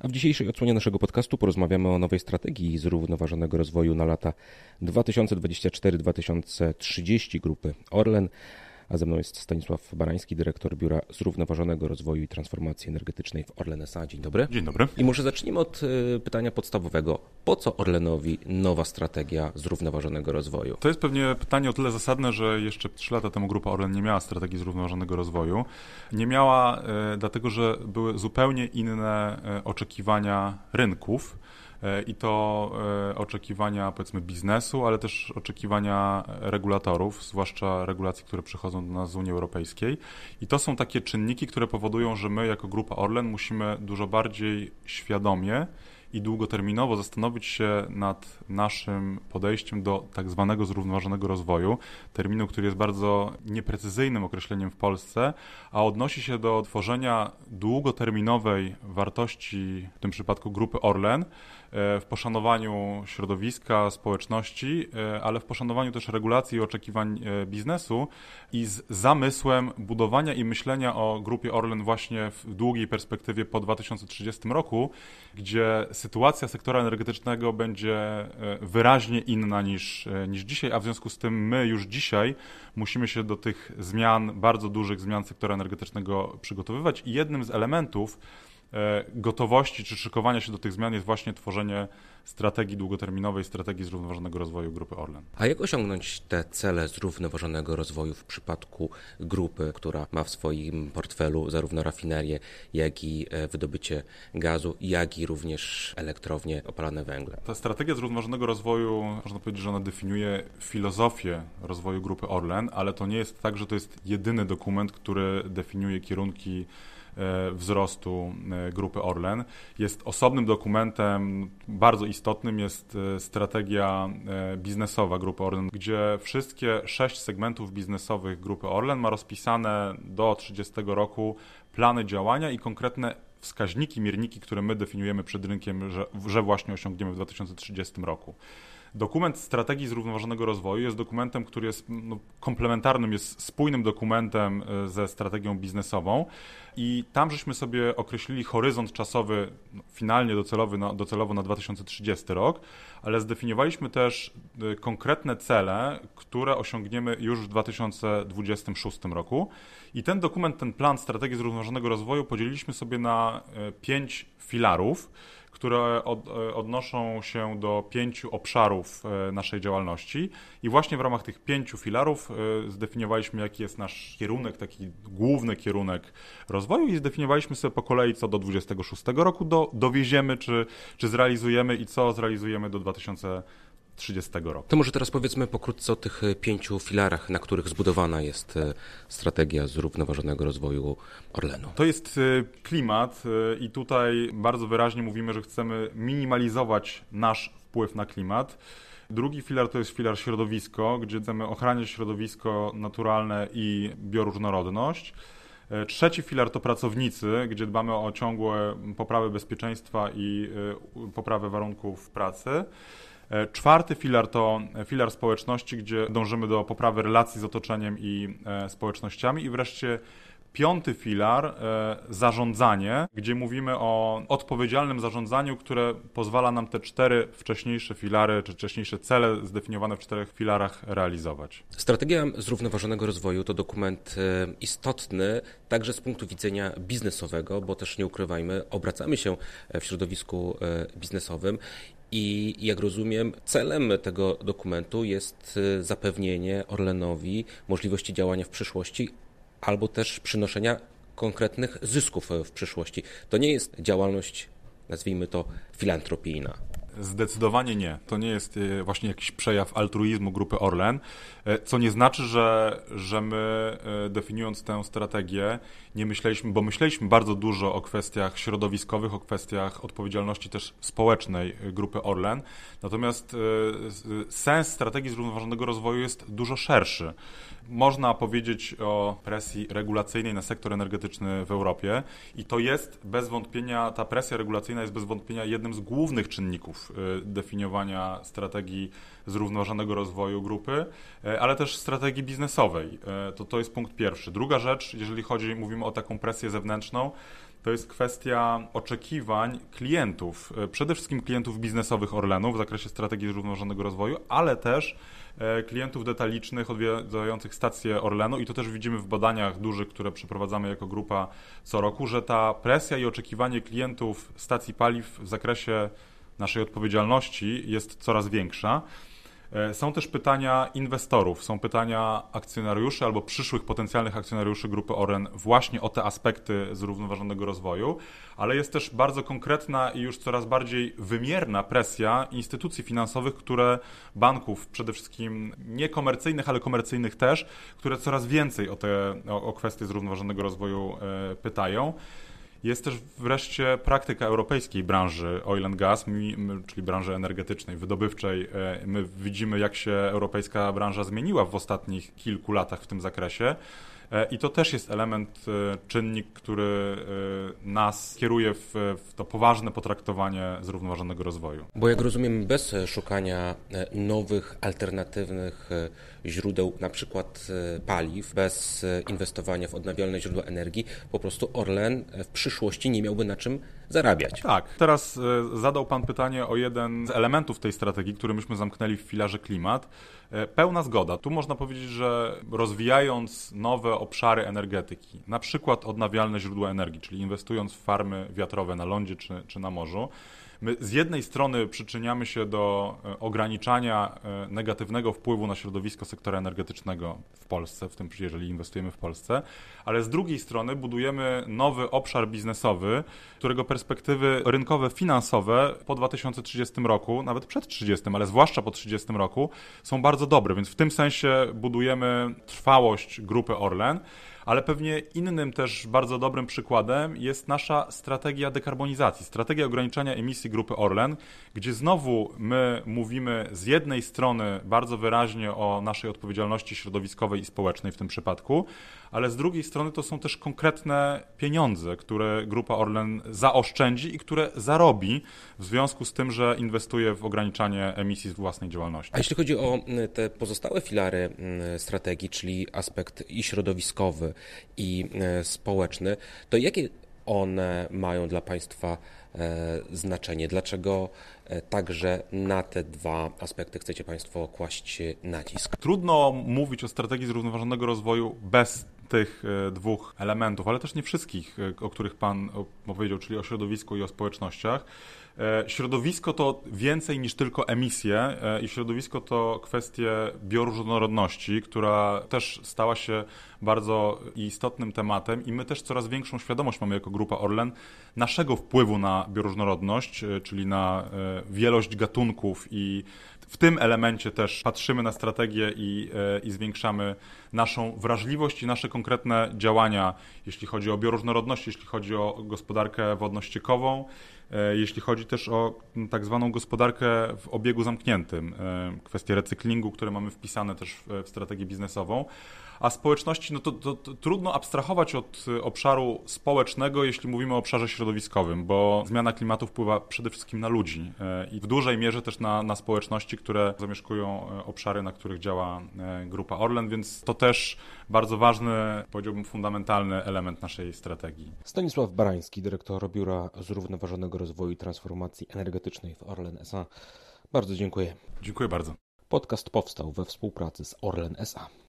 A w dzisiejszej odsłonie naszego podcastu porozmawiamy o nowej strategii zrównoważonego rozwoju na lata 2024-2030 grupy Orlen a ze mną jest Stanisław Barański, dyrektor Biura Zrównoważonego Rozwoju i Transformacji Energetycznej w Orlenesa. Dzień dobry. Dzień dobry. I może zacznijmy od y, pytania podstawowego. Po co Orlenowi nowa strategia zrównoważonego rozwoju? To jest pewnie pytanie o tyle zasadne, że jeszcze trzy lata temu grupa Orlen nie miała strategii zrównoważonego rozwoju. Nie miała y, dlatego, że były zupełnie inne y, oczekiwania rynków E, i to e, oczekiwania powiedzmy biznesu, ale też oczekiwania regulatorów, zwłaszcza regulacji, które przychodzą do nas z Unii Europejskiej. I to są takie czynniki, które powodują, że my jako Grupa Orlen musimy dużo bardziej świadomie i długoterminowo zastanowić się nad naszym podejściem do tak zwanego zrównoważonego rozwoju, terminu, który jest bardzo nieprecyzyjnym określeniem w Polsce, a odnosi się do tworzenia długoterminowej wartości, w tym przypadku grupy Orlen, e, w poszanowaniu środowiska, społeczności, e, ale w poszanowaniu też regulacji i oczekiwań e, biznesu i z zamysłem budowania i myślenia o grupie Orlen właśnie w długiej perspektywie po 2030 roku, gdzie sytuacja sektora energetycznego będzie e, wyraźnie inna niż, e, niż dzisiaj, a w związku z tym my już dzisiaj musimy się do tych zmian, bardzo dużych zmian sektora energetycznego przygotowywać. I jednym z elementów, E, gotowości czy szykowania się do tych zmian jest właśnie tworzenie strategii długoterminowej, strategii zrównoważonego rozwoju grupy Orlen. A jak osiągnąć te cele zrównoważonego rozwoju w przypadku grupy, która ma w swoim portfelu zarówno rafinerię, jak i e, wydobycie gazu, jak i również elektrownie opalane węgle? Ta strategia zrównoważonego rozwoju, można powiedzieć, że ona definiuje filozofię rozwoju grupy Orlen, ale to nie jest tak, że to jest jedyny dokument, który definiuje kierunki E, wzrostu e, grupy Orlen. Jest osobnym dokumentem, bardzo istotnym jest e, strategia biznesowa grupy Orlen, gdzie wszystkie sześć segmentów biznesowych grupy Orlen ma rozpisane do 30 roku plany działania i konkretne wskaźniki, mierniki, które my definiujemy przed rynkiem, że, że właśnie osiągniemy w 2030 roku. Dokument Strategii Zrównoważonego Rozwoju jest dokumentem, który jest no, komplementarnym, jest spójnym dokumentem e, ze strategią biznesową i tam żeśmy sobie określili horyzont czasowy no, finalnie docelowy na, docelowo na 2030 rok, ale zdefiniowaliśmy też e, konkretne cele, które osiągniemy już w 2026 roku. I ten dokument, ten plan strategii zrównoważonego rozwoju podzieliliśmy sobie na e, pięć filarów które od, e, odnoszą się do pięciu obszarów e, naszej działalności. I właśnie w ramach tych pięciu filarów e, zdefiniowaliśmy, jaki jest nasz kierunek, taki główny kierunek rozwoju i zdefiniowaliśmy sobie po kolei, co do 2026 roku do, dowieziemy, czy, czy zrealizujemy i co zrealizujemy do 2020 30 roku. To może teraz powiedzmy pokrótce o tych e, pięciu filarach, na których zbudowana jest e, strategia zrównoważonego rozwoju Orlenu. To jest e, klimat i tutaj bardzo wyraźnie mówimy, że chcemy minimalizować nasz wpływ na klimat. Drugi filar to jest filar środowisko, gdzie chcemy ochraniać środowisko naturalne i bioróżnorodność. Trzeci filar to pracownicy, gdzie dbamy o ciągłe poprawę bezpieczeństwa i poprawę warunków pracy. Czwarty filar to filar społeczności, gdzie dążymy do poprawy relacji z otoczeniem i e, społecznościami. I wreszcie piąty filar e, zarządzanie, gdzie mówimy o odpowiedzialnym zarządzaniu, które pozwala nam te cztery wcześniejsze filary czy wcześniejsze cele zdefiniowane w czterech filarach realizować. Strategia zrównoważonego rozwoju to dokument e, istotny także z punktu widzenia biznesowego, bo też nie ukrywajmy, obracamy się w środowisku biznesowym i jak rozumiem, celem tego dokumentu jest y, zapewnienie Orlenowi możliwości działania w przyszłości albo też przynoszenia konkretnych zysków y, w przyszłości. To nie jest działalność, nazwijmy to, filantropijna. Zdecydowanie nie. To nie jest e, właśnie jakiś przejaw altruizmu grupy Orlen, e, co nie znaczy, że, że my e, definiując tę strategię nie myśleliśmy, bo myśleliśmy bardzo dużo o kwestiach środowiskowych, o kwestiach odpowiedzialności też społecznej grupy Orlen, natomiast sens strategii zrównoważonego rozwoju jest dużo szerszy. Można powiedzieć o presji regulacyjnej na sektor energetyczny w Europie i to jest bez wątpienia, ta presja regulacyjna jest bez wątpienia jednym z głównych czynników y, definiowania strategii zrównoważonego rozwoju grupy, y, ale też strategii biznesowej. Y, to, to jest punkt pierwszy. Druga rzecz, jeżeli chodzi, mówimy o taką presję zewnętrzną, to jest kwestia oczekiwań klientów, e, przede wszystkim klientów biznesowych Orlenu w zakresie strategii zrównoważonego rozwoju, ale też e, klientów detalicznych odwiedzających stację Orlenu i to też widzimy w badaniach dużych, które przeprowadzamy jako grupa co roku, że ta presja i oczekiwanie klientów stacji paliw w zakresie naszej odpowiedzialności jest coraz większa. E, są też pytania inwestorów, są pytania akcjonariuszy albo przyszłych potencjalnych akcjonariuszy grupy OREN właśnie o te aspekty zrównoważonego rozwoju, ale jest też bardzo konkretna i już coraz bardziej wymierna presja instytucji finansowych, które banków, przede wszystkim niekomercyjnych, ale komercyjnych też, które coraz więcej o te o, o kwestie zrównoważonego rozwoju e, pytają. Jest też wreszcie praktyka europejskiej branży oil and gas, czyli branży energetycznej, wydobywczej. E, my widzimy, jak się europejska branża zmieniła w ostatnich kilku latach w tym zakresie. E, I to też jest element, e, czynnik, który e, nas kieruje w, w to poważne potraktowanie zrównoważonego rozwoju. Bo jak rozumiem, bez szukania nowych, alternatywnych źródeł, na przykład paliw, bez inwestowania w odnawialne źródła energii, po prostu Orlen w przyszłości nie miałby na czym zarabiać. Tak. Teraz e, zadał Pan pytanie o jeden z elementów tej strategii, który myśmy zamknęli w filarze klimat. E, pełna zgoda. Tu można powiedzieć, że rozwijając nowe obszary energetyki, na przykład odnawialne źródła energii, czyli inwestując w farmy wiatrowe na lądzie czy, czy na morzu, My z jednej strony przyczyniamy się do e, ograniczania e, negatywnego wpływu na środowisko sektora energetycznego w Polsce, w tym jeżeli inwestujemy w Polsce, ale z drugiej strony budujemy nowy obszar biznesowy, którego perspektywy rynkowe, finansowe po 2030 roku, nawet przed 30, ale zwłaszcza po 30 roku, są bardzo dobre, więc w tym sensie budujemy trwałość grupy Orlen ale pewnie innym też bardzo dobrym przykładem jest nasza strategia dekarbonizacji, strategia ograniczania emisji grupy Orlen, gdzie znowu my mówimy z jednej strony bardzo wyraźnie o naszej odpowiedzialności środowiskowej i społecznej w tym przypadku, ale z drugiej strony to są też konkretne pieniądze, które grupa Orlen zaoszczędzi i które zarobi w związku z tym, że inwestuje w ograniczanie emisji z własnej działalności. A jeśli chodzi o y, te pozostałe filary y, strategii, czyli aspekt i środowiskowy, i e, społeczny, to jakie one mają dla Państwa e, znaczenie? Dlaczego e, także na te dwa aspekty chcecie Państwo kłaść nacisk? Trudno mówić o strategii zrównoważonego rozwoju bez tych e, dwóch elementów, ale też nie wszystkich, e, o których Pan powiedział, czyli o środowisku i o społecznościach. E, środowisko to więcej niż tylko emisje i środowisko to kwestie bioróżnorodności, która też stała się bardzo istotnym tematem i my też coraz większą świadomość mamy jako grupa Orlen naszego wpływu na bioróżnorodność, czyli na wielość gatunków i w tym elemencie też patrzymy na strategię i, i zwiększamy naszą wrażliwość i nasze konkurencje konkretne działania, jeśli chodzi o bioróżnorodność, jeśli chodzi o gospodarkę wodno-ściekową, E, jeśli chodzi też o tak zwaną gospodarkę w obiegu zamkniętym, e, kwestie recyklingu, które mamy wpisane też w strategię biznesową. A społeczności, no to, to, to trudno abstrahować od e, obszaru społecznego, jeśli mówimy o obszarze środowiskowym, bo zmiana klimatu wpływa przede wszystkim na ludzi i w dużej mierze też na, na społeczności, które zamieszkują obszary, na których działa grupa Orlen, więc to też bardzo ważny, powiedziałbym, fundamentalny element naszej strategii. Stanisław Barański, dyrektor Biura Zrównoważonego rozwoju i transformacji energetycznej w Orlen SA. Bardzo dziękuję. Dziękuję bardzo. Podcast powstał we współpracy z Orlen SA.